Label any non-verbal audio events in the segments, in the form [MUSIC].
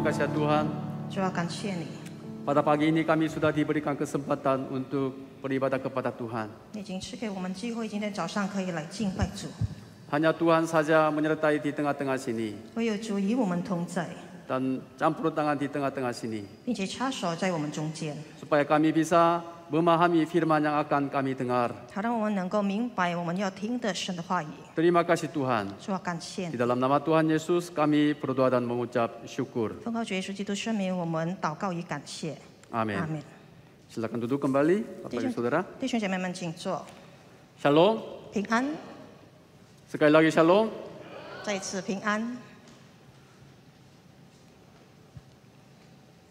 kasih ya Tuhan. Pada pagi ini kami sudah diberikan kesempatan untuk beribadah kepada Tuhan. Hanya Tuhan saja menyertai di tengah-tengah sini. Dan campur tangan di tengah-tengah sini. Supaya kami bisa memahami firman yang akan kami dengar. Terima kasih Tuhan. Di dalam nama Tuhan Yesus kami berdoa dan mengucap syukur. Amin. Amin. Silakan duduk kembali, Bapak dan Saudara. Shalom. Sekali lagi shalom. 再次平安。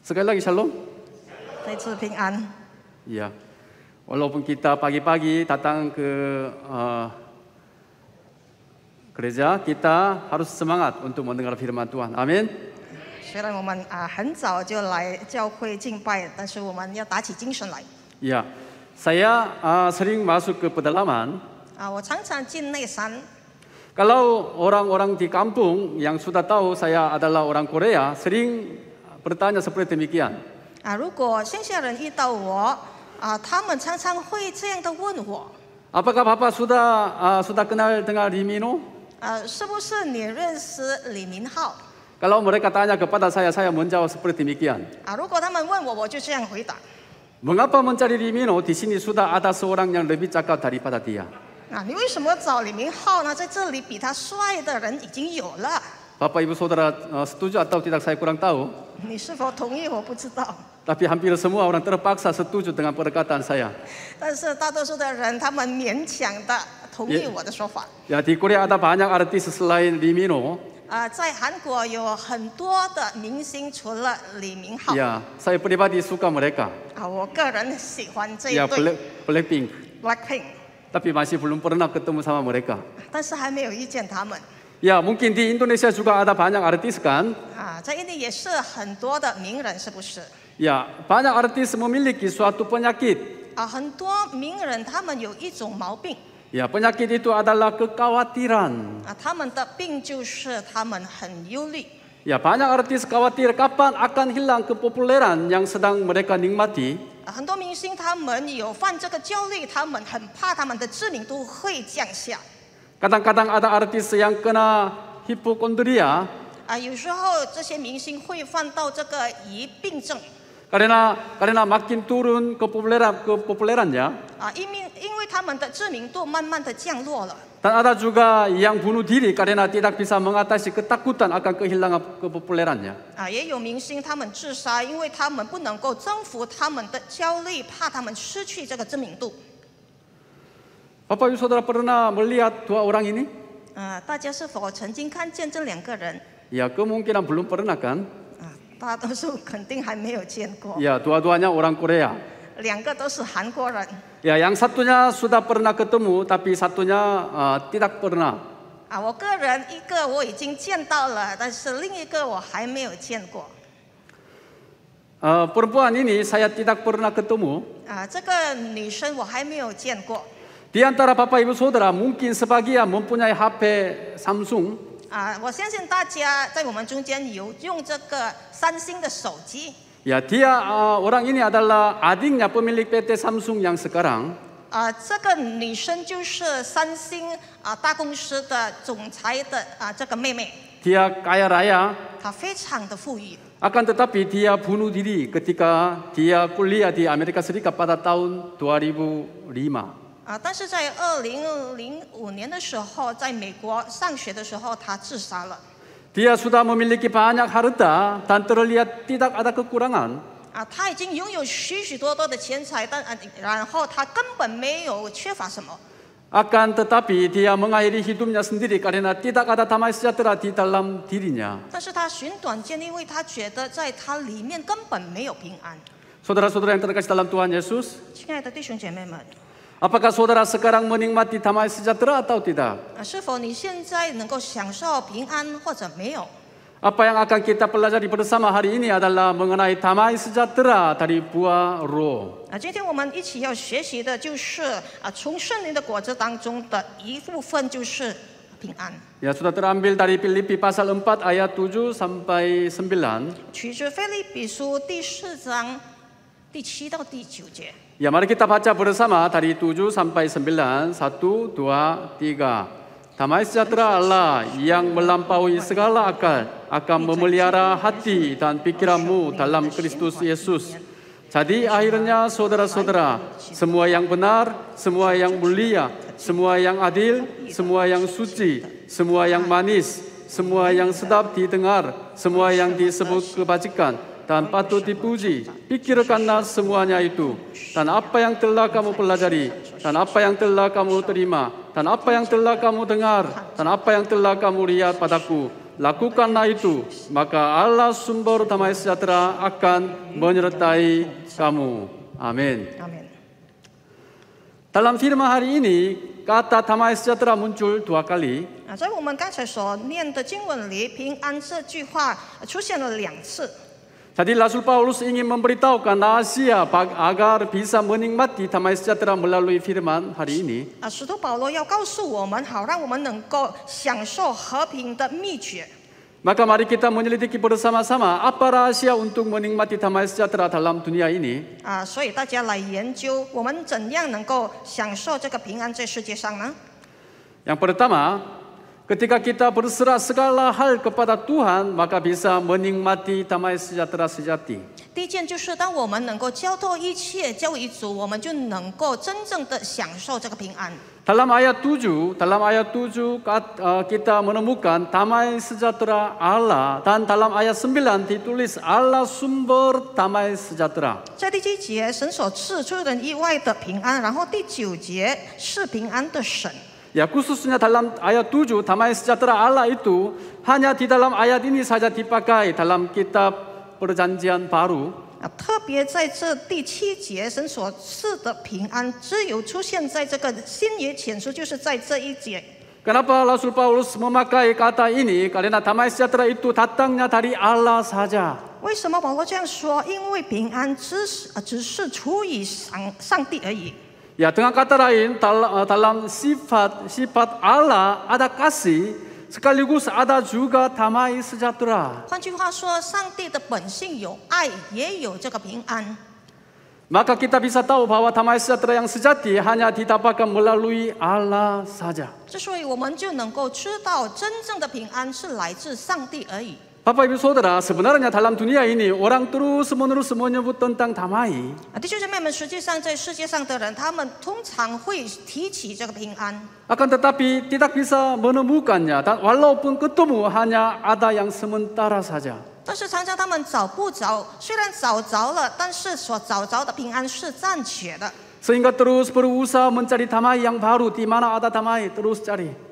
Sekali lagi shalom. 再次平安。Ya. Walaupun kita pagi-pagi datang ke uh, gereja, kita harus semangat untuk mendengar firman Tuhan. Amin. 虽然我们啊很早就来教会敬拜，但是我们要打起精神来。Ya, saya uh, sering masuk ke pedalaman. Kalau orang orang-orang di kampung yang sudah tahu saya adalah orang Korea, sering bertanya seperti demikian. 啊，如果乡下人遇到我。啊，他们常常会这样的问我。阿爸，个爸爸说的，阿说的，那尔等下李明诺。啊，是不是你认识李明浩？那我们来个大呀，个不大赛呀，赛呀，问下我是不是李明建？啊，如果他们问我，我就这样回答。问阿爸问下李明诺，第些尼说的阿达说，我让让李比扎个大李不大呀？那你为什么找李明浩呢？在这里比他帅的人已经有了。爸爸一步说的，呃，是多久？大不的赛，不让他大。你是否同意？我不知道。Tapi hampir semua orang terpaksa setuju dengan perkataan saya. 但是大多数的人，他们勉强的同意我的说法。Ya di Korea ada banyak artis selain Lee Min Ho. 啊、呃，在韩国有很多的明星，除了李明浩。Ya, saya pribadi suka mereka. 啊，我个人喜欢这一 Ya, Black Blackpink. Blackpink. Tapi masih belum pernah ketemu sama mereka. Ya, mungkin di Indonesia juga ada banyak artis kan? 啊，在印尼也是很多的名人，是不是？Ah, Ya, banyak artis memiliki suatu penyakit. Ya, penyakit itu adalah kekhawatiran. 啊，他们的病就是他们很忧虑。Ya, banyak artis khawatir kapan akan hilang kepopuleran yang sedang mereka nikmati. 啊，很多明星他们有犯这个焦虑，他们很怕他们的知名度会降下。Kadang-kadang ada artis yang kena hipokondria. 啊，有时候这些明星会犯到这个疑病症。咖喱拿咖喱拿，马金吐润个 popular 个 popular 呢？啊，因为因为他们的知名度慢慢的降落了。但阿达朱个杨布努迪里咖喱拿，第达比萨蒙阿达西个打古丹阿卡个 hillang 个 popular 呢？啊，也有明星他们自杀，因为他们不能够征服他们的焦虑，怕他们失去这个知名度。阿爸有说到不啦，Melia 和 orangini。啊，大家是否曾经看见这两个人？呀，个 monkey and blue banana。大多数肯定还没有见过。Ya, dua-duanya orang Korea. 两个都是韩国人。Ya, yang satunya sudah pernah ketemu, tapi satunya uh, tidak pernah. 啊，我个人一个我已经见到了，但是另一个我还没有见过。Uh, perempuan ini saya tidak pernah ketemu. 啊，这个女生我还没有见过。Di antara bapak ibu saudara mungkin sebagian mempunyai HP Samsung. 啊，我相信大家在我们中间有用这个三星的手机。Ya dia, orang ini adalah adik y a n pemilik p e s a m s u n g yang sekarang。啊，这个女生就是三星啊大公司的总裁的啊这个妹妹。Dia kaya raya。她非常的富裕。Akan tetapi dia b u n u h diri ketika dia kuliah di Amerika Serikat pada tahun dua r 啊！但是在二零零五年的时候，在美国上学的时候，他自杀了。啊，他已经拥有许许多多的钱财，但啊，然后他根本没有缺乏什么。啊，但是，他寻短见，因为他觉得在他里面根本没有平安。亲爱的弟兄姐妹们。Apakah saudara sekarang menikmati damai sejahtera atau tidak? Ah, Apa yang akan kita pelajari bersama hari ini adalah mengenai damai sejahtera dari buah roh. Ya sudah terambil dari Filipi pasal 4 ayat 7 sampai 9. 取自菲利比书第四章第七到第九节。Ya, mari kita baca bersama dari 7 sampai 9. 1, 2, 3. Damai sejahtera Allah yang melampaui segala akal akan memelihara hati dan pikiranmu dalam Kristus Yesus. Jadi akhirnya saudara-saudara, semua yang benar, semua yang mulia, semua yang adil, semua yang suci, semua yang manis, semua yang sedap didengar, semua yang disebut kebajikan, dan patut dipuji. Pikirkanlah semuanya itu, dan apa yang telah kamu pelajari, dan apa yang telah kamu terima, dan apa yang telah kamu dengar, dan apa yang telah kamu lihat padaku. Lakukanlah itu, maka Allah sumber damai sejahtera akan menyertai kamu. Amin. Dalam firman hari ini, kata damai sejahtera muncul dua kali. 啊，所以我们刚才所念的经文里，平安这句话出现了两次。jadi Rasul Paulus ingin memberitahukan Asia agar bisa menikmati damai sejahtera melalui firman hari ini. Maka mari kita menyelidiki bersama-sama apa rahasia untuk menikmati damai sejahtera dalam dunia ini. Ah, yang pertama, Ketika kita berserah segala hal kepada Tuhan, maka bisa menikmati damai sejahtera sejati. Dalam ayat tujuh dalam ayat tujuh eh, kita menemukan damai sejahtera Allah dan dalam ayat sembilan ditulis Allah sumber damai sejahtera. Jadi 7节,神所赐出人意外的平安,然后第9节,是平安的神。Yakhususnya dalam ayat 7, damai sejahtera Allah itu hanya di dalam ayat ini saja dipakai dalam kitab perjanjian baru. 啊，特别在这第七节，神所赐的平安只有出现在这个新约前书，就是在这一节。Kenapa Rasul Paulus memakai kata ini? Karena damai sejahtera itu datangnya dari Allah saja. 为什么保罗这样说？因为平安只是只是出于上上帝而已。Ya, dengan kata lain eh, dalam sifat sifat Allah ada kasih sekaligus ada juga damai sejahtera. Kan Maka kita bisa tahu bahwa damai sejahtera yang sejati hanya didapatkan melalui Allah saja. 之所以我们就能够知道真正的平安是来自上帝而已。阿爸比说的啦，斯文阿拉念达兰吞尼亚，印尼、orang Tulus、斯文努斯文尼布顿等，他妈的！啊，弟兄姐妹们，实际上在世界上的人，他们通常会提起这个平安。啊，可是，但比抵达比萨，我们无关呀。但瓦拉普格多姆哈呀，阿达扬斯文达拉萨呀。但是常常他们找不着，虽然找着了，但是所找着的平安是暂且的。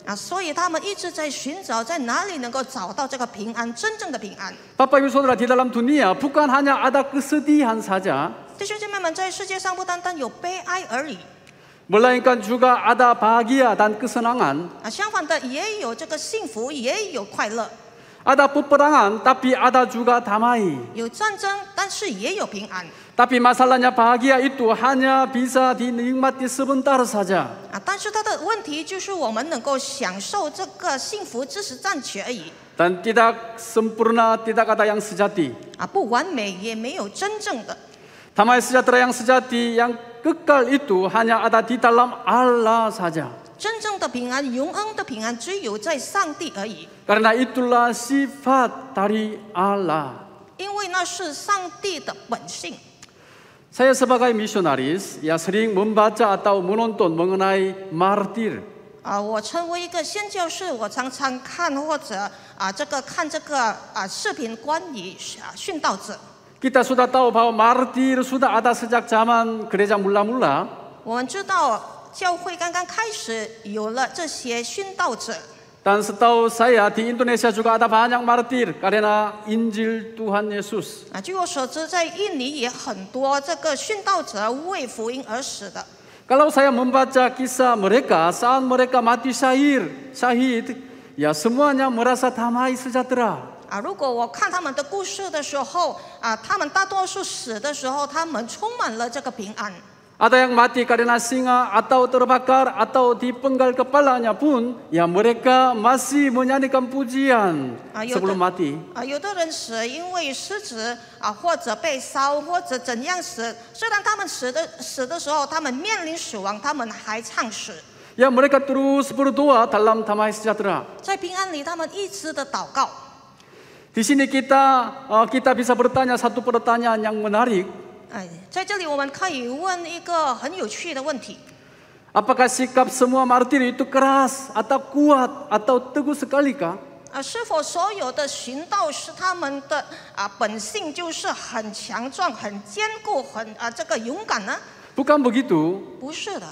啊，所以他们一直在寻找，在哪里能够找到这个平安，真正的平安。爸爸又说：“那弟兄姊妹们，在世界上不单单有悲哀而已。本来应该有个阿达巴吉亚，但不是平安。啊，相反的，也有这个幸福，也有快乐。阿达不不平安，但比阿达朱加平安。有战争，但是也有平安。” Tapi masalahnya bahagia itu hanya bisa dinikmati sebentar saja. 啊，但是它的问题就是我们能够享受这个幸福只是暂且而已。Dan tidak sempurna, tidak ada yang sejati. 啊，不完美也没有真正的。Damai sejahtera yang sejati yang kekal itu hanya ada di dalam Allah saja. 真正的平安、永恩的平安，只有在上帝而已。Karena itulah sifat dari Allah. 因为那是上帝的本性。撒耶斯巴盖的 missionaries，呀，斯林门巴者啊，到门东东门恩埃 martyrs。啊，我成为一个新教士，我常常看或者啊，这个看这个啊视频，关于啊殉道者。kita suda tau pa martyrs suda ada sejak zaman greja mula mula。我们知道教会刚刚开始有了这些殉道者。但知道，我，在印度尼西亚，也很多殉道者为福音而死的。如果我看到他们的故事的时候，他们大多数死的时候，他们充满了这个平安。Ada yang mati karena singa atau terbakar atau dipenggal kepalanya pun ya mereka masih menyanyikan pujian sebelum mati. 啊，有的人死因为狮子啊，或者被烧，或者怎样死。虽然他们死的死的时候，他们面临死亡，他们还唱诗。Ya mereka terus berdoa dalam damai sejahtera. 在平安里，他们一直的祷告。Di sini kita uh, kita bisa bertanya satu pertanyaan yang menarik. 哎，在这里我们可以问一个很有趣的问题：，啊，是否所有的寻道师他们的啊本性就是很强壮、很坚固、很啊这个勇敢呢？不，不是的。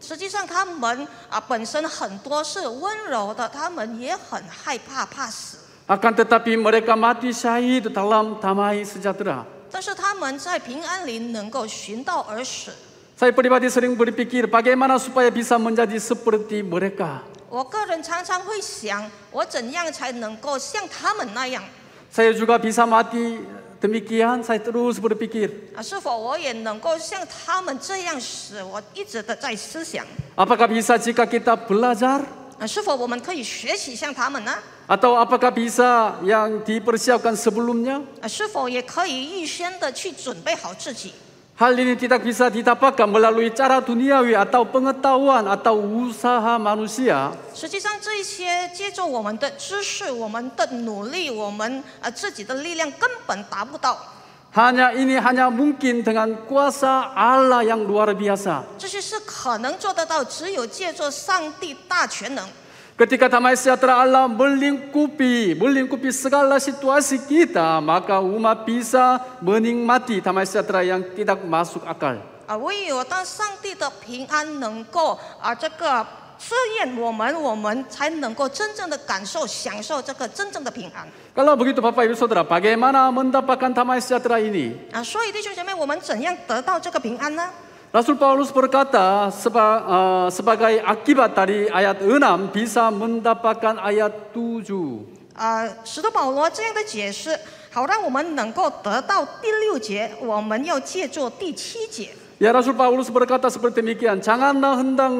实际上，他们啊本身很多是温柔的，他们也很害怕，怕死。Akan tetapi mereka mati syahid dalam damai sejahtera. 但是他们在平安里能够寻到而死。Saya pribadi sering berpikir bagaimana supaya bisa menjadi seperti mereka. 我个人常常会想，我怎样才能够像他们那样？Saya juga bisa mati demikian, saya terus berpikir. 啊，是否我也能够像他们这样死？我一直的在思想。Apakah bisa jika kita belajar? 啊，是否我们可以学习像他们呢？atau apakah bisa yang dipersiapkan sebelumnya? Uh, Hal ini tidak bisa didapatkan melalui cara duniawi atau pengetahuan atau usaha manusia. Hanya ini hanya mungkin dengan kuasa Allah yang luar biasa. 这些是可能做得到，只有借助上帝大全能。Ketika damai sejahtera Allah melingkupi, melingkupi segala situasi kita, maka umat bisa menikmati damai sejahtera yang tidak masuk akal. 啊，唯有当上帝的平安能够啊这个测验我们，我们才能够真正的感受、享受这个真正的平安。Kalau begitu Bapak Ibu Saudara, bagaimana mendapatkan damai sejahtera ini? 啊，所以弟兄姐妹，我们怎样得到这个平安呢？Rasul Paulus berkata seba, uh, sebagai akibat dari ayat 6 bisa mendapatkan ayat 7. 呃，使徒保罗这样的解释，好让我们能够得到第六节。我们要借助第七节。Ya ah, Rasul Paulus berkata seperti demikian, janganlah hendak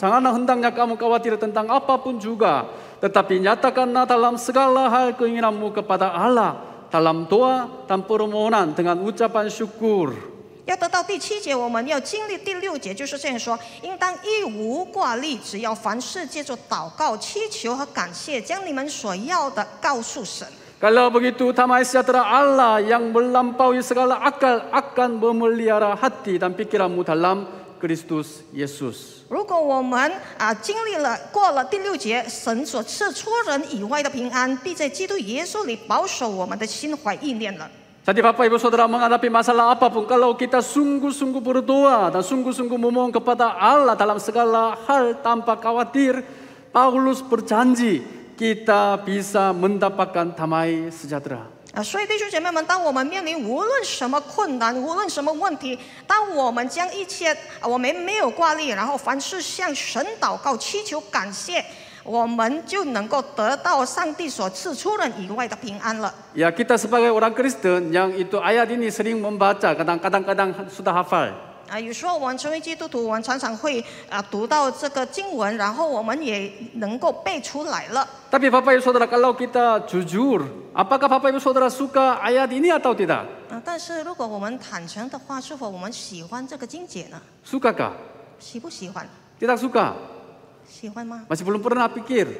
janganlah hendaknya kamu khawatir tentang apapun juga, tetapi nyatakanlah dalam segala hal keinginanmu kepada Allah dalam doa dan permohonan dengan ucapan syukur. 要得到第七节，我们要经历第六节，就是这样说：应当一无挂虑，只要凡事借助祷告、祈求和感谢，将你们所要的告诉神。如果我们啊经历了过了第六节，神所赐出人以外的平安，必在基督耶稣里保守我们的心怀意念了。所以弟兄姐妹们，当我们面临无论什么困难、无论什么问题，当我们将一切我们没有挂虑，然后凡事向神祷告、祈求、感谢。我们就能够得到上帝所赐除了以外的平安了。y a kita sebagai orang Kristen yang itu ayat ini sering membaca kadang-kadang-kadang sudah hafal. a 有时候我们成为基督徒，我们常常会啊读到这个经文，然后我们也能够背出来了。Tapi bapa yang s u d a r a kau l a kita jujur, apakah bapa yang s u d a r a suka ayat ini atau tidak？啊，但是如果我们坦诚的话，是否我们喜欢这个经解呢？Suka tak？喜不喜欢？Tidak suka。Masih belum pernah pikir.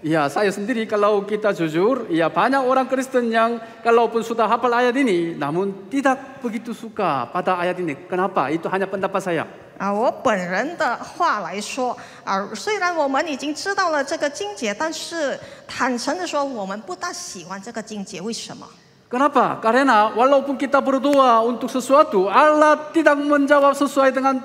Ya, saya sendiri kalau kita jujur, ya banyak orang Kristen yang kalaupun sudah hafal ayat ini, namun tidak begitu suka pada ayat ini. Kenapa? Itu hanya pendapat saya. 啊，我本人的话来说，啊，虽然我们已经知道了这个经节，但是坦诚的说，我们不大喜欢这个经节。为什么？Kenapa? Karena walaupun kita berdoa untuk sesuatu, Allah tidak menjawab sesuai dengan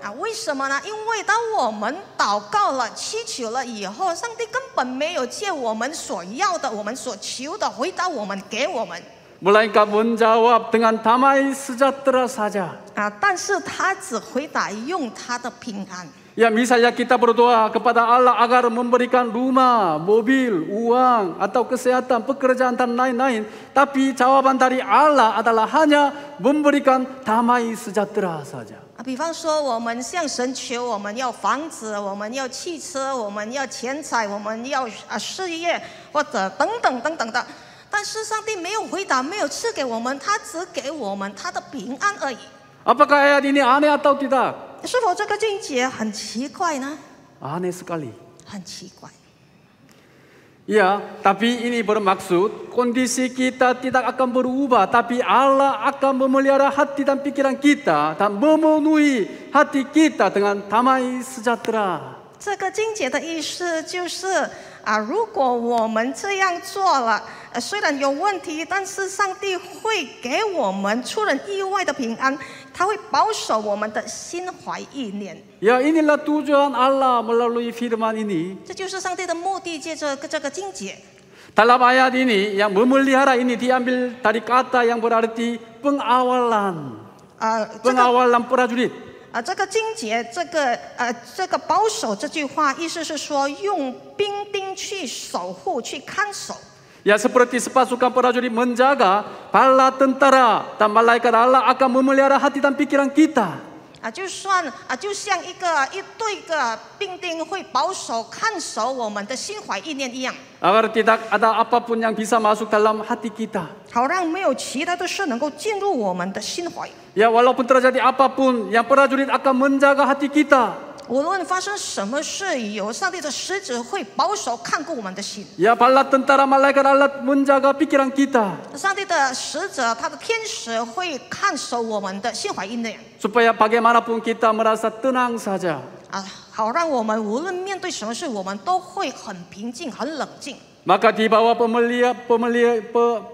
啊，为什么呢？因为当我们祷告了、祈求了以后，上帝根本没有借我们所要的、我们所求的回答我们、给我们。布拉尼卡文查瓦，等安达麦斯贾德拉沙贾。啊，但是他只回答用他的平安。Ya misalnya kita berdoa kepada Allah agar memberikan rumah, mobil, uang atau kesehatan, pekerjaan dan lain-lain. Tapi jawaban dari Allah adalah hanya memberikan damai sejahtera saja. 比方说，我们向神求，我们要房子，我们要汽车，我们要钱财，我们要啊事业，或者等等等等的。但是上帝没有回答，没有赐给我们，他只给我们他的平安而已。阿爸，卡呀！你呢？阿内阿达欧提达。是否这个境界很奇怪呢？阿内斯卡里。很奇怪。y a tapi ini bermaksud kondisi kita tidak akan berubah, tapi Allah akan memelihara hati dan pikiran kita dan memenuhi hati kita dengan damai sejahtera。这个境界的意思就是啊，如果我们这样做了，虽然有问题，但是上帝会给我们出人意外的平安。他会保守我们的心怀意念。这就是上帝的目的，借这这个经节。啊，这个经节，这个呃，这个保守这句话，意思是说用兵丁去守护、去看守。Ya seperti sepasukan prajurit menjaga bala tentara dan malaikat Allah akan memelihara hati dan pikiran kita. 啊，就算啊，就像一个一对个兵丁会保守看守我们的心怀意念一样。agar tidak ada apapun yang bisa masuk dalam hati kita. kita。好让没有其他的事能够进入我们的心怀。ya walaupun terjadi apapun yang prajurit akan menjaga hati kita。无论发生什么事？有上帝的使者会保守、看顾我们的心。上帝的使者，他的天使会看守我们的心怀意念。啊，好，让我们无论面对什么事，我们都会很平静、很冷静。Maka di bawah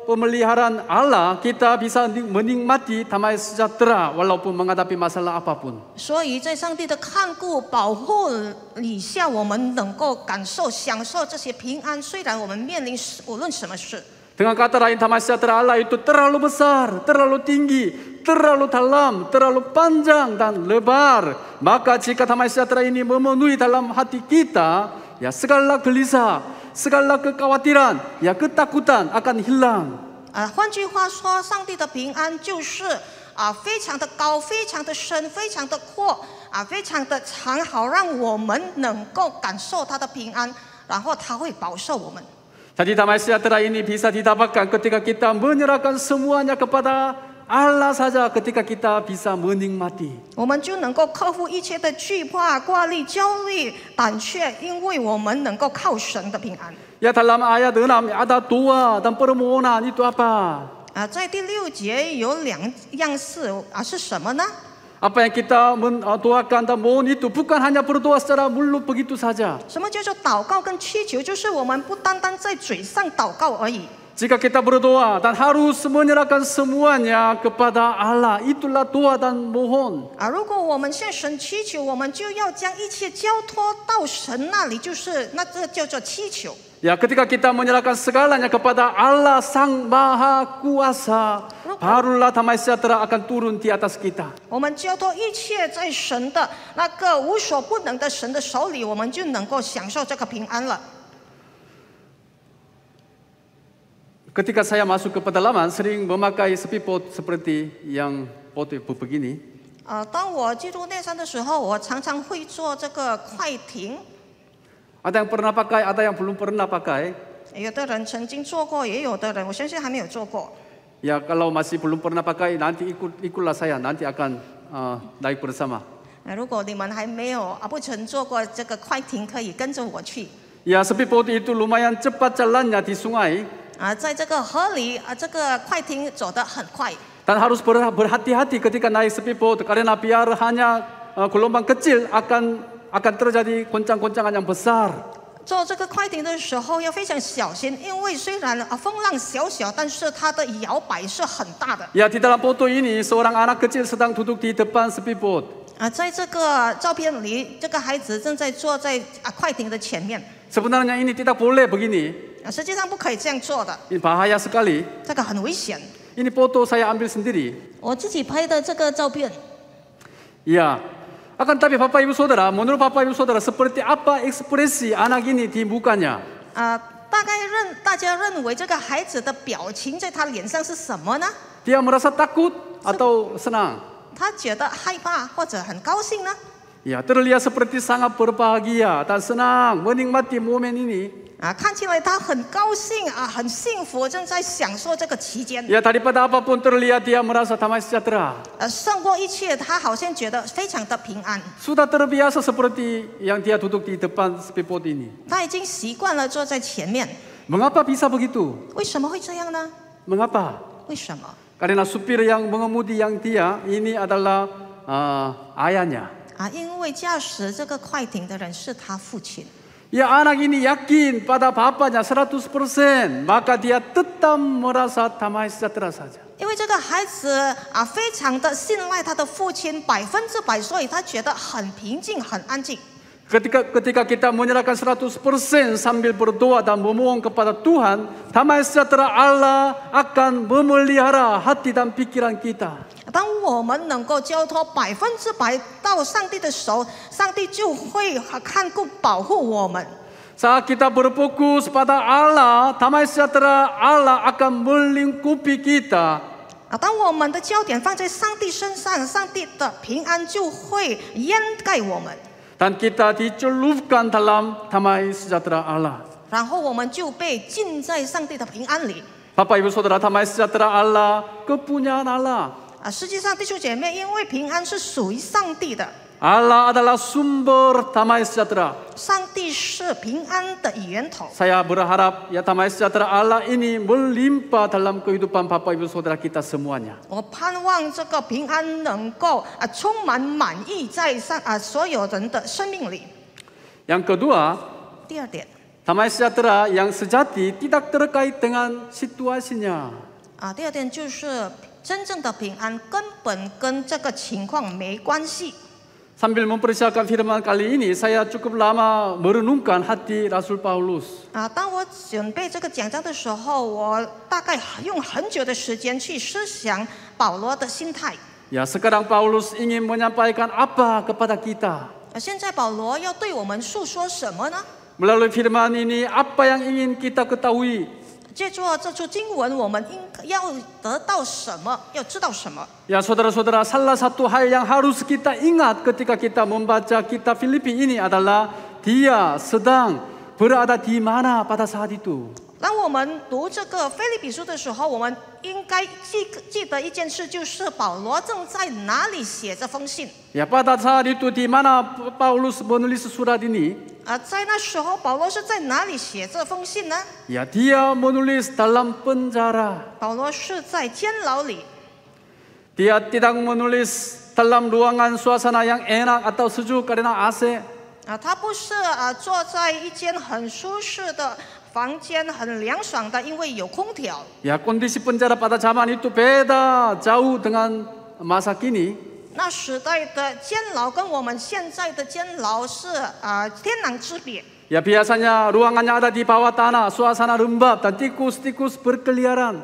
pemeliharaan Allah, kita bisa menikmati damai sejahtera walaupun menghadapi masalah apapun. 所以在上帝的看顾、保护底下，我们能够感受、享受这些平安。虽然我们面临无论什么事。Dengan kata lain, damai sejahtera Allah itu terlalu besar, terlalu tinggi, terlalu dalam, terlalu panjang dan lebar. Maka jika damai sejahtera ini memenuhi dalam hati kita, ya segala gelisah, segala kekhawatiran, ya ketakutan akan hilang. Ah, 换句话说，上帝的平安就是啊，非常的高，非常的深，非常的阔，啊，非常的长，好让我们能够感受他的平安，然后他会保守我们。Jadi damai sejahtera ini bisa didapatkan ketika kita menyerahkan semuanya kepada Allah saja ketika kita bisa menikmati. Ya dalam ayat enam ada dua dan permohonan itu apa? Apa yang kita doakan uh, dan mohon itu bukan hanya berdoa secara mulut begitu saja. 什么叫做祷告跟祈求？就是我们不单单在嘴上祷告而已。Jika kita berdoa dan harus menyerahkan semuanya kepada Allah, itulah doa dan mohon. 啊，如果我们向神祈求，我们就要将一切交托到神那里，就是那这叫做祈求。Ya, ketika kita menyerahkan segalanya kepada Allah Sang Maha Kuasa, barulah damai sejahtera akan turun di atas kita. Ketika saya masuk ke pedalaman, sering memakai sepi pot seperti yang pot itu begini. Uh, 当我进入内山的时候，我常常会做这个快艇。Ada yang pernah pakai, ada yang belum pernah pakai. 有的人曾经做过，也有的人我相信还没有做过。Ya kalau masih belum pernah pakai, nanti ikut ikutlah saya, nanti akan uh, naik bersama. Uh, sepi pot itu lumayan cepat jalannya di sungai. 啊，在这个河里啊，这个快艇走得很快。t a p harus berhati-hati ketika naik speedboat. Karena pial hanya kelompok kecil akan akan terjadi goncang-goncangan yang besar. 坐这个快艇的时候要非常小心，因为虽然啊风浪小小，但是它的摇摆是很大的。Ya, t i d a l a h b o d o ini, seorang anak kecil sedang duduk di depan speedboat. 啊，在这个照片里，这个孩子正在坐在啊快艇的前面。Sebenarnya ini tidak boleh begini. Ini bahaya sekali. 这个很危险。Ini foto saya ambil sendiri. 我自己拍的这个照片。Iya. Akan tapi Bapak Ibu Saudara, menurut Bapak Ibu Saudara seperti apa ekspresi anak ini di mukanya? Uh, 大概认大家认为这个孩子的表情在他脸上是什么呢？Dia merasa takut atau senang? terlihat seperti sangat berbahagia dan senang menikmati momen ini. 啊，看起来他很高兴啊，很幸福，正在享受这个期间。Ya, daripada apapun terlihat dia merasa tamasya tera. 呃，胜过一切，他好像觉得非常的平安。Sudah terbiasa seperti yang dia duduk di depan spidoni. 他已经习惯了坐在前面。Mengapa bisa begitu? 为什么会这样呢？Mengapa? 为什么？Kerana supir yang mengemudi yang dia ini adalah ayahnya. 啊，因为驾驶这个快艇的人是他父亲。耶 a 纳金 a 雅金，t t 巴巴纳塞拉图 a 普 a 森 a 卡迪 a 特坦莫拉 a 塔马伊斯扎 a 拉 a 扎。因为这个孩子啊，非常的信赖他的父亲百分之百，所以他觉得很平静，很安静。Ketika, ketika kita menyerahkan 100% sambil berdoa dan memohon kepada Tuhan, damai sejahtera Allah akan memelihara hati dan pikiran kita. 当我们能够交托百分之百到上帝的手，上帝就会看顾保护我们。Saat kita berfokus pada Allah, damai sejahtera Allah akan melingkupi kita. 啊，当我们的焦点放在上帝身上，上帝的平安就会掩盖我们。dan kita dicelupkan dalam damai sejahtera Allah. 然后我们就被浸在上帝的平安里。Bapak Ibu Saudara, damai sejahtera Allah, kepunyaan Allah. 啊，实际上弟兄姐妹，因为平安是属于上帝的。Allah adalah sumber damai sejahtera. Saya berharap ya damai sejahtera Allah ini melimpah dalam kehidupan Bapak Ibu Saudara kita semuanya. Yang kedua, damai sejahtera yang sejati tidak terkait dengan situasinya. 啊，第二点就是真正的平安根本跟这个情况没关系。Sambil mempersiapkan firman kali ini, saya cukup lama merenungkan hati Rasul Paulus. Ah, sekarang Paulus ingin menyampaikan apa kepada kita? 啊，现在保罗要对我们诉说什么呢？Melalui firman ini, apa yang ingin kita ketahui? 借着这组经文，我们应要得到什么？要知道什么？Ya, se dala se dala. Salah satu hal yang harus kita ingat ketika kita membaca kitab Filipi ini adalah dia sedang berada di mana pada saat itu。当我们读这个《腓立比书》的时候，我们应该记记得一件事，就是保罗正在哪里写这封信？Ya, pada saat itu di mana Paulus menulis surat ini。啊，在那时候，保罗是在哪里写这封信呢？保罗是在监牢里。啊，他不是啊，坐在一间很舒适的房间，很凉爽的，因为有空调。那时代的监牢跟我们现在的监牢是啊天壤之别。Ya biasanya ruangannya ada di bawah tanah, suasana lembab dan tikus-tikus berkeliaran.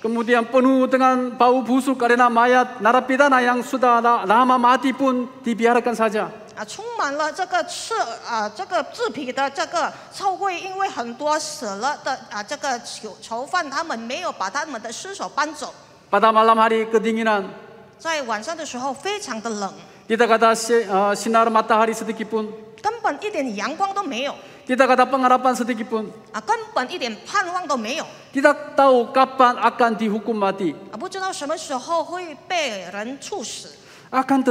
Ya, penuh dengan bau busuk karena mayat narapidana yang sudah lama mati pun dibiarkan saja. 啊，充满了这个赤啊，这个制品的这个臭味，因为很多死了的啊，这个囚囚犯他们没有把他们的尸首搬走。Pada malam hari kedinginan. 在晚上的时候，非常的冷。根本一点阳光都没有。啊，根本一点盼望都没有。啊，不知道什么时候会被人处死。但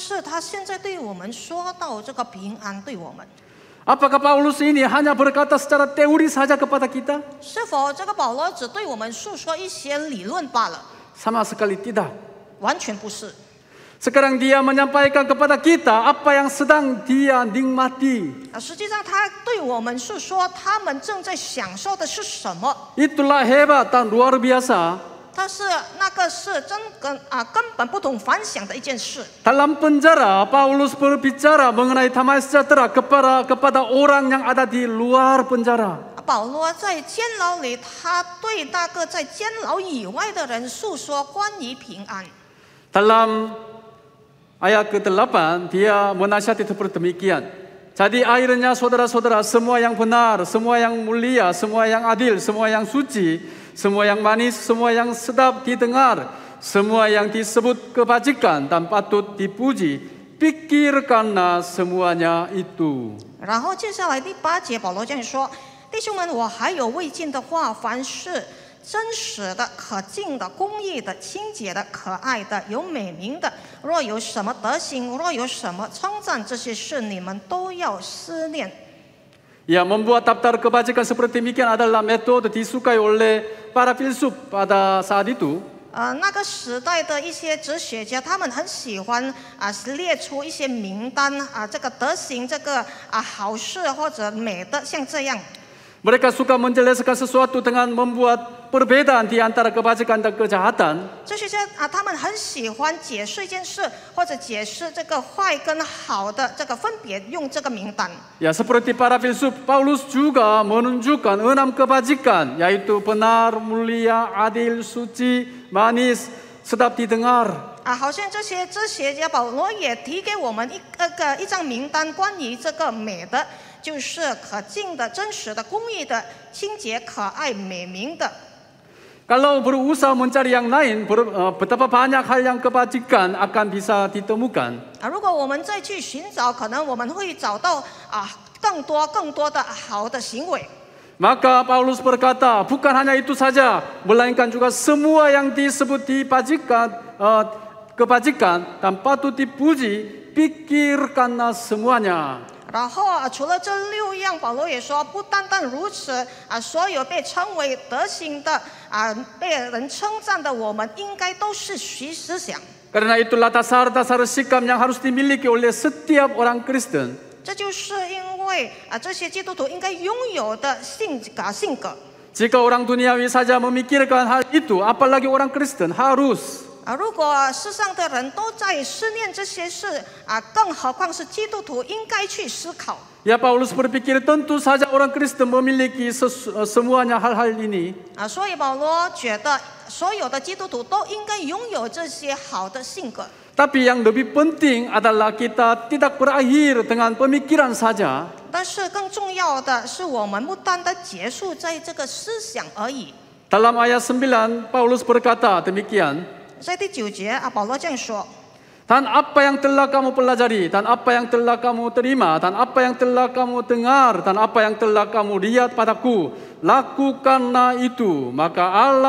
是，他现在对我们说到这个平安，对我们。Apakah Paulus ini hanya berkata secara teori saja kepada kita? Sama sekali tidak. Sekarang dia menyampaikan kepada kita apa yang sedang dia nikmati. Itulah hebat dan luar biasa 它是那个是真根啊根本不同凡响的一件事。Dalam penjara Paulus berbicara mengenai damai sejahtera kepada kepada orang yang ada di luar penjara. ayat ke-8 dia menasihati seperti demikian. akhirnya saudara-saudara semua yang benar, semua yang mulia, semua yang adil, semua yang suci 然后接下来第八节，保罗这样说：“弟兄们，我还有未尽的话。凡是真实的、可敬的、公义的、清洁的、可爱的、有美名的，若有什么德行，若有什么称赞，这些事你们都要思念。” Ya, membuat daftar kebajikan seperti demikian adalah metode disukai oleh para filsuf pada saat itu. Uh, uh, uh, uh, Mereka suka menjelaskan sesuatu dengan membuat 这些家啊，他们很喜欢解释一件事，或者解释这个坏跟好的这个分别，用这个名单。呀，seperti para filsuf Paulus juga menunjukkan enam kebajikan, yaitu benar mulia adil suci manis sedap didengar。啊，好像这些这些家保罗也提给我们一那个一张名单，关于这个美的，就是可敬的、真实的、公益的、清洁、可爱、美名的。Kalau berusaha mencari yang lain, ber, uh, betapa banyak hal yang kebajikan akan bisa ditemukan. Maka Paulus berkata, bukan hanya itu saja, melainkan juga semua yang disebut dibajikan, uh, kebajikan dan patut dipuji, pikirkanlah semuanya. 然后啊，除了这六样，保罗也说，不单单如此啊，所有被称为德行的啊，被人称赞的我们应该都是学思想。因为这拉达萨达萨的信仰，必须得由每个基督徒。这就是因为啊，这些基督徒应该拥有的性格性格。如果人对这个事情没有考虑的话，那这一个基督徒必须。啊！如果世上的人都在思念这些事，啊，更何况是基督徒应该去思考。啊，所以保罗觉得所有的基督徒都应该拥有这些好的性格。但是更重要的是，我们不单单结束在这个思想而已。在第9节，保罗说：“，”：“，”：“，”：“，”：“，”：“，”：“，”：“，”：“，”：“，”：“，”：“，”：“，”：“，”：“，”：“，”：“，”：“，”：“，”：“，”：“，”：“，”：“，”：“，”：“，”：“，”：“，”：“，”：“，”：“，”：“，”：“，”：“，”：“，”：“，”：“，”：“，”：“，”：“，”：“，”：“，”：“，”：“，”：“，”：“，”：“，”：“，”：“，”：“，”：“，”：“，”：“，”：“，”：“，”：“，”：“，”：“，”：“，”：“，”：“，”：“，”：“，”：“，”：“，”：“，”：“，”：“，”在第九节，阿保罗这样说：，但阿爸，你所学的，阿爸，你所接受的，阿爸，你所听到的，阿爸，你所看见的，这些事，你们都要去行，赐平安的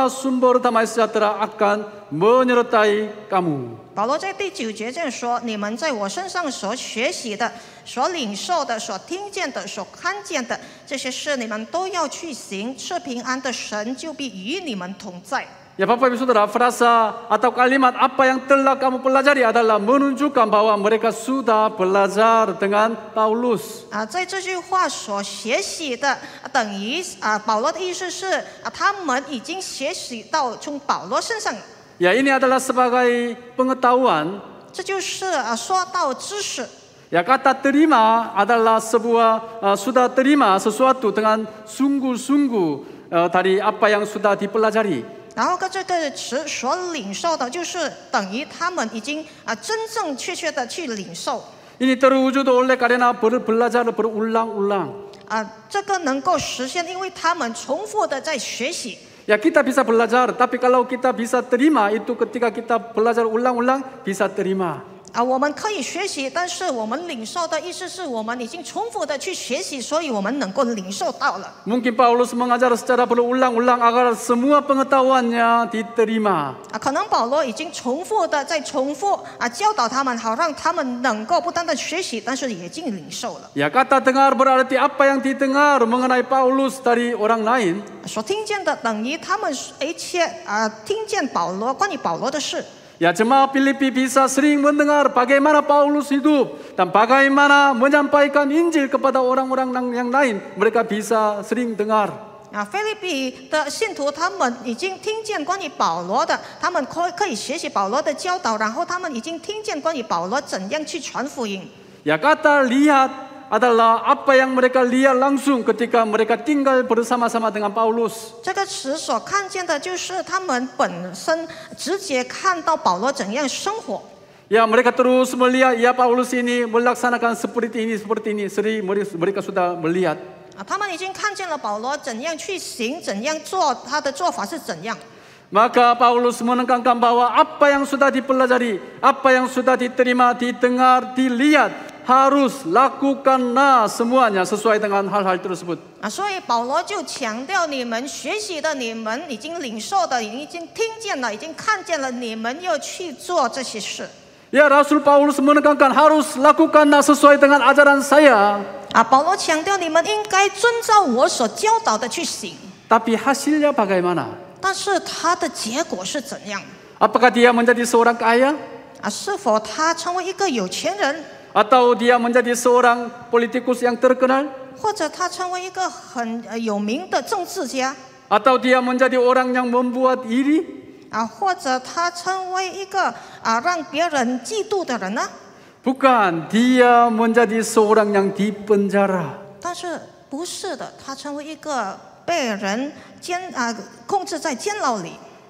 神就必与你们同在。保罗在第九节这样说：，你们在我身上所学习的，所领受的，所听见的，所看见的，这些事，你们都要去行，赐平安的神就必与你们同在。Ya Bapak Ibu Saudara, frasa atau kalimat apa yang telah kamu pelajari adalah menunjukkan bahwa mereka sudah belajar dengan Paulus. Ah, 在这句话所学习的，等于啊，保罗的意思是啊，他们已经学习到从保罗身上。Ya ini adalah sebagai pengetahuan. 这就是啊，说到知识。Ya kata terima adalah sebuah uh, sudah terima sesuatu dengan sungguh-sungguh uh, ah, dari apa yang sudah dipelajari. 然后个这个词所领受的，就是等于他们已经啊真正确确的去领受。伊尼多瑞乌珠多乌勒噶里纳布瑞布拉扎勒布乌朗乌朗啊，这个能够实现，因为他们重复的在学习。呀，吉达比萨布拉扎勒，塔比卡拉乌吉达比萨特里玛，伊杜格迪噶吉达布拉扎勒乌朗乌朗比萨特里玛。啊，我们可以学习，但是我们领受的意思是我们已经重复的去学习，所以我们能够领受到了。啊，可能保罗已经重复的在重复啊，教导他们，好让他们能够不单单学习，但是也经领受了。所听见的等于他们一切啊，听见保罗关于保罗的事。Ya jemaah Filipi bisa sering mendengar bagaimana Paulus hidup dan bagaimana menyampaikan Injil kepada orang-orang yang lain. Mereka bisa sering dengar. 啊，菲律宾的信徒他们已经听见关于保罗的，他们可可以学习保罗的教导，然后他们已经听见关于保罗怎样去传福音。Ya nah, kata lihat adalah apa yang mereka lihat langsung ketika mereka tinggal bersama-sama dengan Paulus. 这个词所看见的就是他们本身直接看到保罗怎样生活。Ya mereka terus melihat ya Paulus ini melaksanakan seperti ini seperti ini. Seri mereka sudah melihat. 啊，他们已经看见了保罗怎样去行，怎样做，他的做法是怎样。Maka ah, Paulus menekankan bahwa apa yang sudah dipelajari, apa yang sudah diterima, didengar, dilihat, harus lakukanlah semuanya sesuai dengan hal-hal tersebut. 啊，所以保罗就强调，你们学习的，你们已经领受的，已经听见了，已经看见了，你们要去做这些事。Ya ah, Rasul Paulus menekankan harus lakukanlah sesuai dengan ajaran saya. 啊，保罗强调你们应该遵照我所教导的去行。Tapi ah, hasilnya bagaimana? 但是他的结果是怎样？Apakah dia menjadi seorang kaya? 啊，是否他成为一个有钱人？atau dia menjadi seorang politikus yang terkenal, Atau dia menjadi orang yang membuat iri, Atau dia menjadi seorang yang dipenjara. 但是不是的，他成为一个被人监啊控制在监牢里。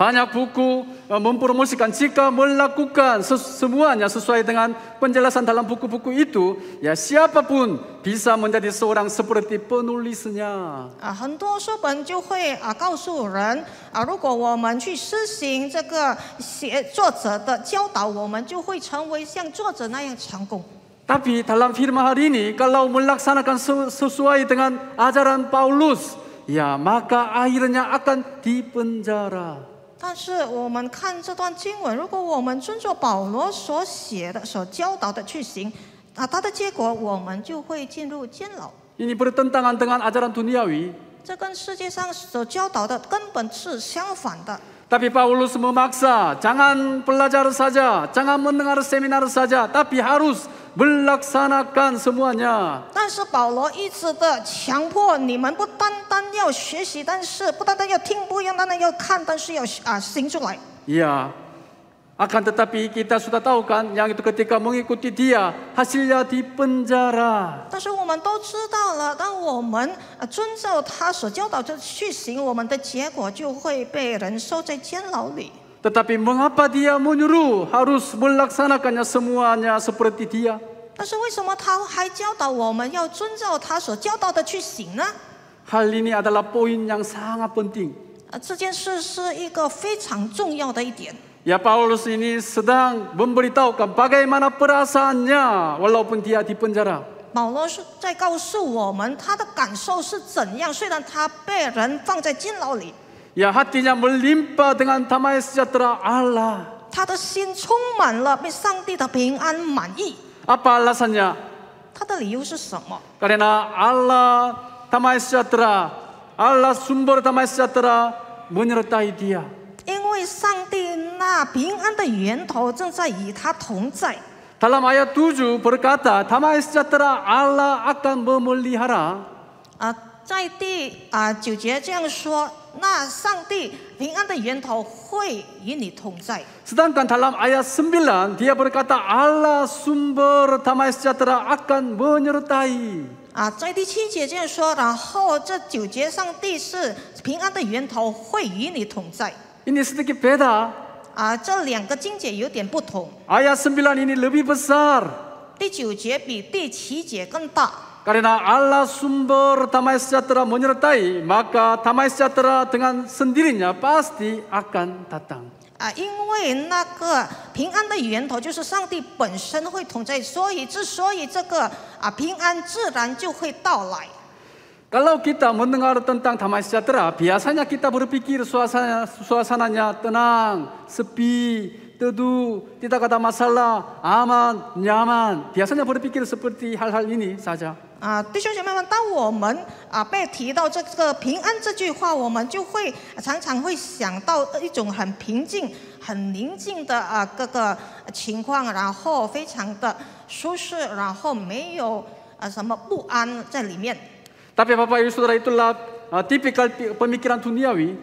Banyak buku eh, mempromosikan jika melakukan semuanya sesuai dengan penjelasan dalam buku-buku itu, ya siapapun bisa menjadi seorang seperti penulisnya. 啊，很多书本就会啊告诉人啊，如果我们去施行这个写作者的教导，我们就会成为像作者那样成功。Tapi dalam firman hari ini, kalau melaksanakan sesuai dengan ajaran Paulus, ya maka akhirnya akan dipenjara. 但是我们看这段经文，如果我们遵照保罗所写的、所教导的去行，啊，他的结果我们就会进入监牢。这跟世界上所教导的根本是相反的。但是保罗一直的强迫你们不单单要学习，但是不单单要听，不单单要看，但是要啊行出来。Akan tetapi kita sudah tahu kan, yang itu ketika mengikuti dia, hasilnya di penjara. Tetapi mengapa dia menyuruh harus melaksanakannya semuanya seperti dia? Hal ini adalah poin yang sangat penting. 这件事是一个非常重要的一点。Ya Paulus ini sedang memberitahukan bagaimana perasaannya walaupun dia di penjara. 保罗是在告诉我们他的感受是怎样，虽然他被人放在监牢里。Ya hatinya melimpah dengan damai sejahtera Allah. 他的心充满了被上帝的平安满意。Apa alasannya? 他的理由是什么？Karena Allah damai sejahtera, Allah sumber damai sejahtera menyertai dia. 因为上帝那平安的源头正在与他同在。啊，在第啊九节这样说，那上帝平安的源头会与你同在。啊，在第七节这样说，然后这九节上帝是平安的源头会与你同在。印尼是那个别的啊，啊，这两个经节有点不同。哎呀，第九节呢，勒比，大第九节比第七节更大。因为阿拉，sumber，tamasyatul，menyatai，maka，tamasyatul，dengan，sendirinya，pasti，akan，datang。啊，因为那个平安的源头就是上帝本身会同在，所以之所以这个啊平安自然就会到来。Kalau kita mendengar tentang damai sejahtera, biasanya kita b e r p i k i r suasana-suasananya tenang, sepi, teduh, kita tidak masalah, aman, nyaman. Biasanya b e r p i k i r seperti hal-hal ini saja。啊，弟兄姐妹们，当我们啊被提到这个平安这句话，我们就会常常会想到一种很平静、很宁静的啊各个情况，然后非常的舒适，然后没有啊什么不安在里面。Tapi Bapak Ibu Saudara itulah uh, tipikal pemikiran duniawi.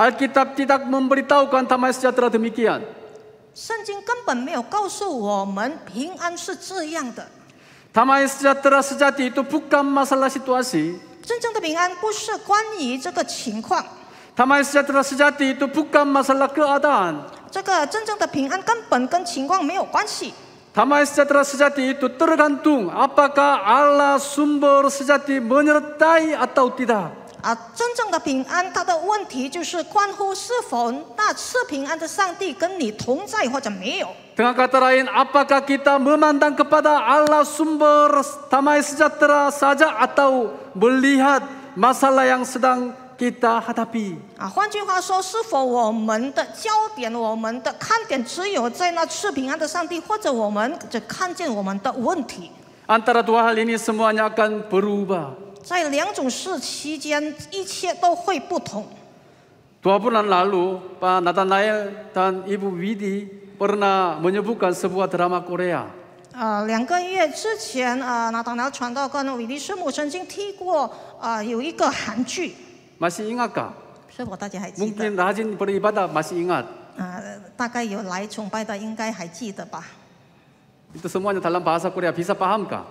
Alkitab tidak memberitahukan damai sejahtera demikian. 圣经根本没有告诉我们平安是这样的。Damai sejahtera sejati itu bukan masalah situasi. 真正的平安不是关于这个情况。Damai sejahtera sejati itu bukan masalah keadaan. 这个真正的平安根本跟情况没有关系。Tamai sejahtera sejati itu tergantung apakah Allah sumber sejati menyertai atau tidak. 啊，真正的平安，它的问题就是关乎是否那赐平安的上帝跟你同在或者没有。Dengan kata lain, apakah kita memandang kepada Allah sumber tamai sejahtera saja atau melihat masalah yang sedang 啊，换句话说，是否我们的焦点、我们的看点，只有在那赐平安的上帝，或者我们只看见我们的问题？Antara dua hal ini semuanya akan berubah。在两种事期间，一切都会不同。Dua bulan lalu, p a d Natal, dan ibu Vidi pernah menyebutkan sebuah drama Korea。呃，两个月之前，呃，纳达拿传道官的维迪圣母曾经提过，呃，有一个韩剧。Masih ingatkah? Mungkin rajin beribadah masih ingat. Uh, itu semuanya dalam bahasa Korea bisa paham kah?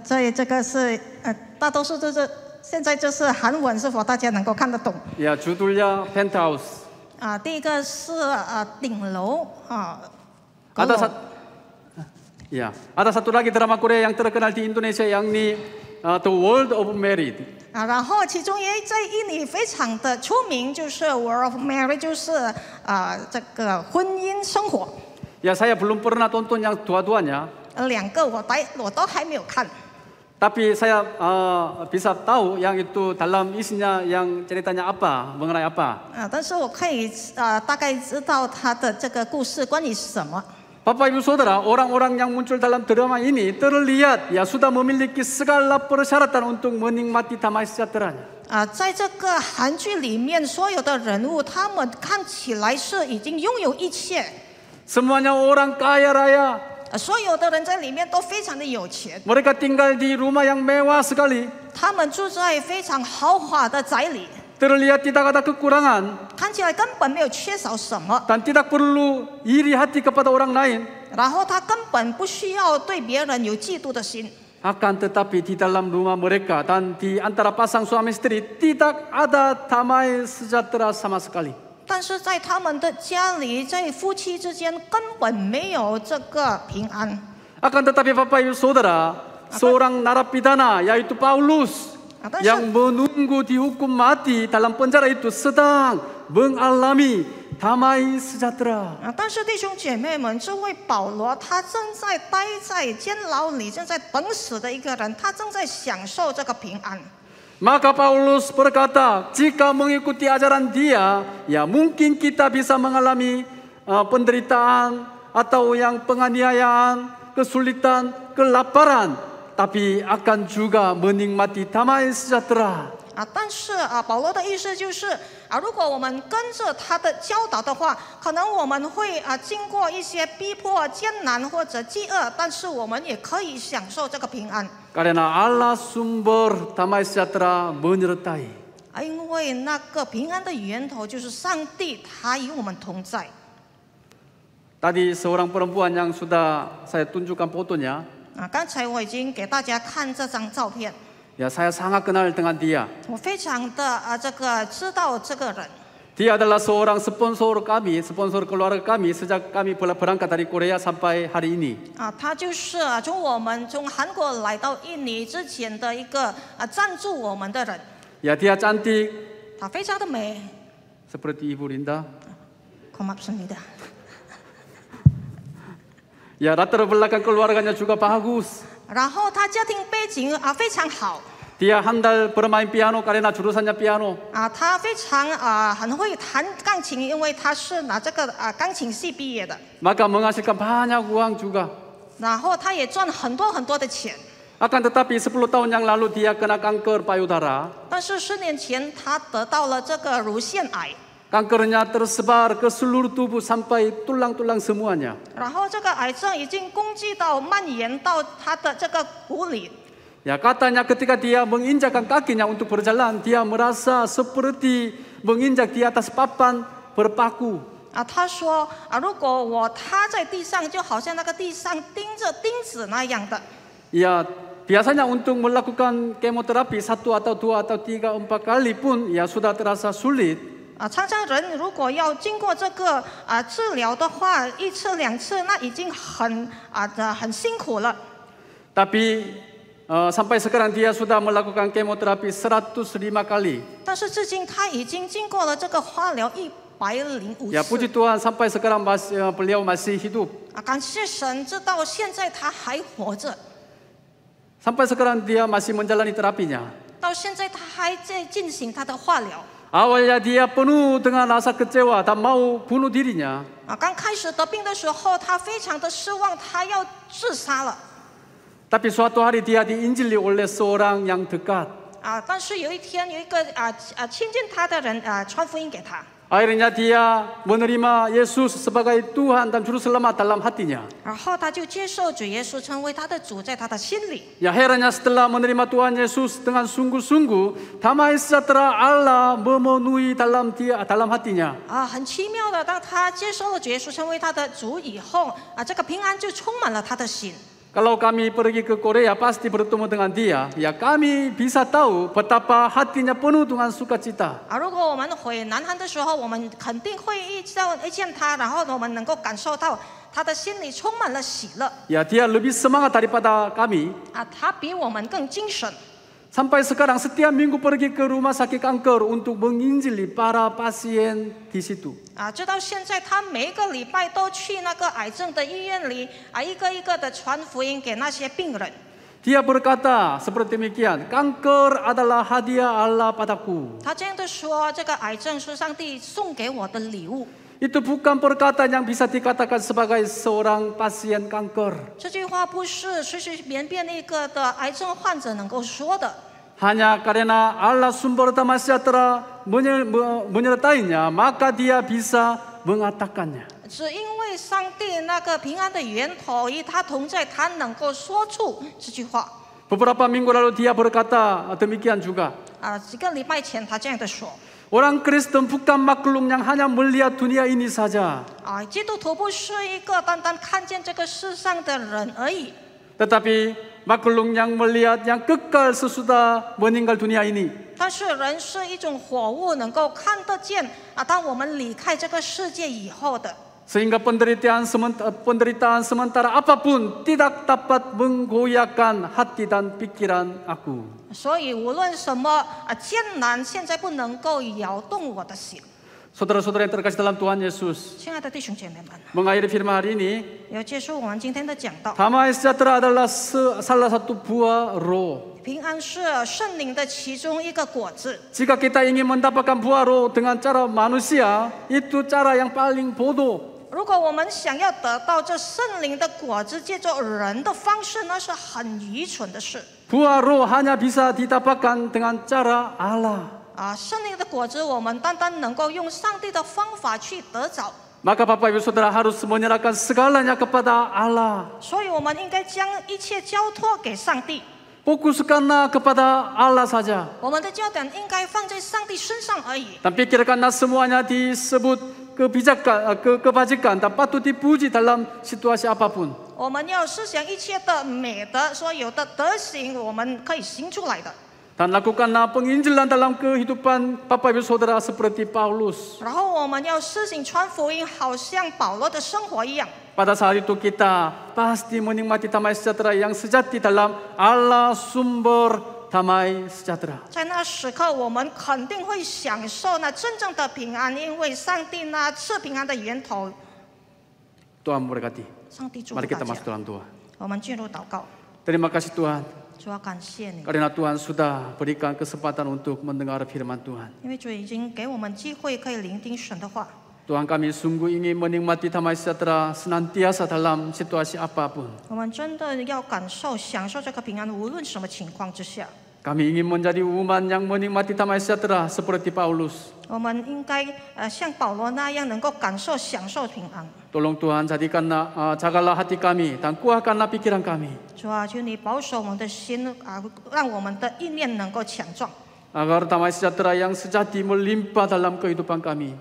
所以这个是呃，大多数就是现在就是韩文，是否大家能够看得懂？呀，주둘야 [LAUGHS] penthouse。啊，第一个是呃顶楼啊。Ada satu, ya, ada satu lagi drama Korea yang terkenal di Indonesia yang ini 啊，The World of Mary。啊，然后其中也在印尼非常的出名，就是《World of Mary》，就是啊，这个婚姻生活。有，有不伦不类的，有有，有，有啊？两个，我白，我都还没有看。tapi saya ah bisa tahu yang itu dalam isinya yang ceritanya apa mengenai apa？啊，但是我可以啊，大概知道它的这个故事关于什么。啊，在这个韩剧里面，所有的人物他们看起来是已经拥有一切。什么叫 orang kaya-raja？所有的人在里面都非常的有钱。他们住在非常豪华的宅里。Terlihat tidak ada kekurangan. 看起来根本没有缺少什么。Dan kan kan tidak perlu iri hati kepada orang lain. 然后他根本不需要对别人有嫉妒的心。Akan tetapi di dalam rumah mereka dan di antara pasang suami istri tidak ada tamai sejahtera sama sekali. 但是在他们的家里，在夫妻之间根本没有这个平安。Akan tetapi Bapak Ibu Saudara, seorang narapidana yaitu Paulus yang menunggu dihukum mati dalam penjara itu sedang mengalami damai sejahtera. 啊，但是弟兄姐妹们，这位保罗他正在待在监牢里，正在等死的一个人，他正在享受这个平安。Maka Paulus berkata, jika mengikuti ajaran dia, ya mungkin kita bisa mengalami uh, penderitaan atau yang penganiayaan, kesulitan, kelaparan, 啊！但是啊，保罗的意思就是啊，如果我们跟着他的教导的话，可能我们会啊，经过一些逼迫、艰难或者饥饿，但是我们也可以享受这个平安。因为那个平安的源头就是上帝，他与我们同在。到底是我们不能不安宁，说的，所以顿住看不顿呀。啊，刚才我已经给大家看这张照片。呀，是呀，上个那日等阿弟呀。我非常的啊，这个知道这个人。弟阿德拉索朗，sponsor 的嘎咪，sponsor 的格拉的嘎咪，是这嘎咪不拉不兰卡的尼古雷亚三巴的哈里尼。啊，他就是啊，从我们从韩国来到印尼之前的一个啊赞助我们的人。呀，弟阿赞弟。他非常的美。是不拉蒂布林的。孔马什尼的。然后他家庭背景啊非常好。他一月不拿钱，钢琴，他拿朱罗山的钢琴。啊，他非常啊很会弹钢琴，因为他是拿这个啊钢琴系毕业的。那他忙啊，是干啥呀？国王朱家。然后他也赚了很多很多的钱。但是十年前他得到了这个乳腺癌。kankernya tersebar ke seluruh tubuh sampai tulang-tulang semuanya. Ya katanya ketika dia menginjakkan kakinya untuk berjalan, dia merasa seperti menginjak di atas papan berpaku. 啊，他说啊，如果我踏在地上，就好像那个地上钉着钉子那样的。Ya, biasanya untuk melakukan kemoterapi satu atau dua atau tiga empat kali pun ya sudah terasa sulit. 啊，长沙人如果要经过这个啊治疗的话，一次两次那已经很啊很辛苦了。Tapi, s a m p a i sekarang dia sudah melakukan kemoterapi seratus lima kali。但是至今他已经经过了这个化疗一百零五次。Ya, p u j u t tuan sampai sekarang masih beliau masih hidup。啊，感谢神，这到现在他还活着。Sampai sekarang dia masih menjalani terapinya。到现在他还在进行他的化疗。Awalnya dia penuh dengan rasa kecewa dan mau bunuh dirinya. 啊，刚开始得病的时候，他非常的失望，他要自杀了。Tapi suatu hari dia diinjili oleh seorang yang dekat. 啊，但是有一天有一个啊啊亲近他的人啊传福音给他。然后他就接受主耶稣成为他的主，在他的心里。啊，很奇妙的，当他接受了主耶稣成为他的主以后，啊，这个平安就充满了他的心。Kalau kami pergi ke Korea pasti bertemu dengan dia. Ya kami bisa tahu betapa hatinya penuh dengan sukacita. Ya dia lebih semangat daripada kami. 啊，他比我们更精神。Sampai sekarang setiap minggu pergi ke rumah sakit kanker untuk menginjili para pasien di situ. Dia berkata seperti demikian, kanker adalah hadiah Allah padaku. 他这样的说,这个癌症是上帝送给我的礼物. itu bukan perkataan yang bisa dikatakan sebagai seorang pasien kanker. Hanya karena Allah sumber utama sejahtera menyertainya, maka dia bisa mengatakannya. Beberapa minggu lalu dia berkata demikian juga. 啊，几个礼拜前他这样的说。 오랑 크리스턴 북단 마클룽양 하냐 멀리야 두니아 이니사자. 啊，基督徒不是一个单单看见这个世上的人而已，tetapi maklung yang melihat yang kekal sesudah meninggal dunia ini. 但是人是一种活物，能够看得见啊。当我们离开这个世界以后的，Sehingga penderitaan sementara, eh, penderitaan sementara apapun tidak dapat menggoyahkan hati dan pikiran aku. saudara saudara yang terkasih dalam Tuhan Yesus. Mengakhiri firman hari ini. Damai sejahtera adalah salah satu buah roh. Jika kita ingin mendapatkan buah roh dengan cara manusia, itu cara yang paling bodoh. 如果我们想要得到这圣灵的果子，借助人的方式，那是很愚蠢的事。啊，圣灵的果子，我们单单能够用上帝的方法去得着。所以，我们应该将一切交托给上帝。我们的焦点应该放在上帝身上而已。kebijakan, eh, ke, kebajikan dan patut dipuji dalam situasi apapun. Dan lakukanlah penginjilan dalam kehidupan Bapak Ibu Saudara seperti Paulus. Pada saat itu kita pasti menikmati damai sejahtera yang sejati dalam Allah sumber Tamai sejahtera. 在那时刻，我们肯定会享受那真正的平安，因为上帝呢是平安的源头。Tuhan memberkati. 上帝祝福 Mari 大 kita 家 masuk。dalam doa. 我们进入祷告，Terima kasih Tuhan 主要感谢你，karena Tuhan sudah berikan kesempatan untuk mendengar firman Tuhan. 因为主已经给我们机会可以聆听神的话。Tuhan kami sungguh ingin menikmati damai sejahtera senantiasa dalam situasi apapun. Kami ingin menjadi umat yang menikmati damai sejahtera seperti Paulus. Tolong Tuhan jadikanlah uh, jagalah hati kami dan kuatkanlah pikiran kami. 主啊，求你保守我们的心啊，让我们的意念能够强壮。agar damai sejahtera yang sejati melimpah dalam kehidupan kami.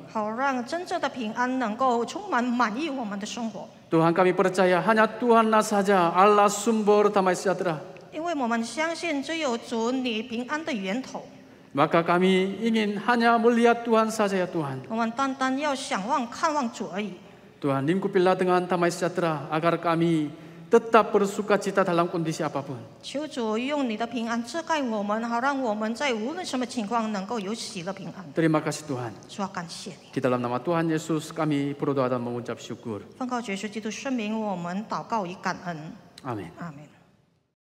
Tuhan kami percaya hanya Tuhanlah saja Allah sumber damai sejahtera. Maka kami ingin hanya melihat Tuhan saja ya Tuhan. Tuhan lingkupilah dengan damai sejahtera agar kami tetap bersuka cita dalam kondisi apapun. Terima kasih Tuhan. Di dalam nama Tuhan Yesus kami berdoa dan mengucap syukur. Amin. Amin.